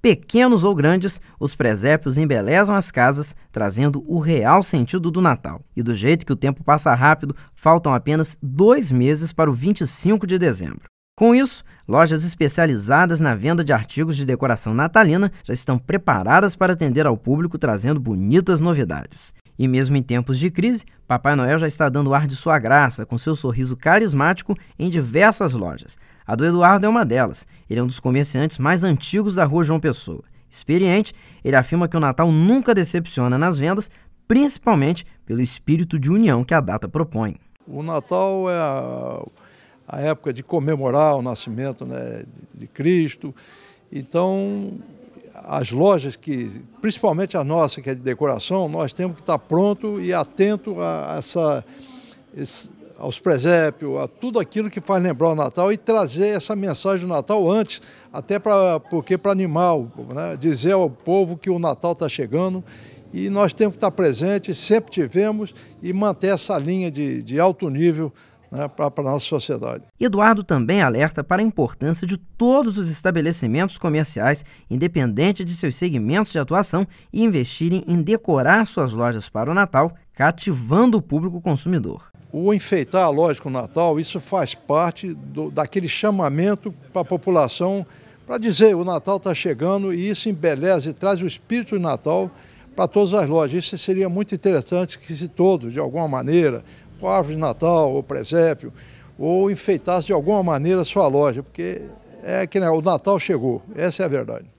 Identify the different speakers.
Speaker 1: Pequenos ou grandes, os presépios embelezam as casas, trazendo o real sentido do Natal. E do jeito que o tempo passa rápido, faltam apenas dois meses para o 25 de dezembro. Com isso, lojas especializadas na venda de artigos de decoração natalina já estão preparadas para atender ao público, trazendo bonitas novidades. E mesmo em tempos de crise, Papai Noel já está dando ar de sua graça com seu sorriso carismático em diversas lojas. A do Eduardo é uma delas. Ele é um dos comerciantes mais antigos da rua João Pessoa. Experiente, ele afirma que o Natal nunca decepciona nas vendas, principalmente pelo espírito de união que a data propõe.
Speaker 2: O Natal é a, a época de comemorar o nascimento né, de Cristo. Então, as lojas que, principalmente a nossa, que é de decoração, nós temos que estar pronto e atento a essa, esse, aos presépios, a tudo aquilo que faz lembrar o Natal e trazer essa mensagem do Natal antes, até para porque para animar, né? dizer ao povo que o Natal está chegando e nós temos que estar presentes, sempre tivemos, e manter essa linha de, de alto nível né, para a nossa
Speaker 1: sociedade. Eduardo também alerta para a importância de todos os estabelecimentos comerciais, independente de seus segmentos de atuação, e investirem em decorar suas lojas para o Natal, cativando o público consumidor.
Speaker 2: O enfeitar a loja com o Natal, isso faz parte do, daquele chamamento para a população para dizer o Natal está chegando e isso embeleza e traz o espírito de Natal para todas as lojas. Isso seria muito interessante que se todos, de alguma maneira, com a árvore de Natal ou presépio, ou enfeitasse de alguma maneira a sua loja, porque é que né, o Natal chegou, essa é a verdade.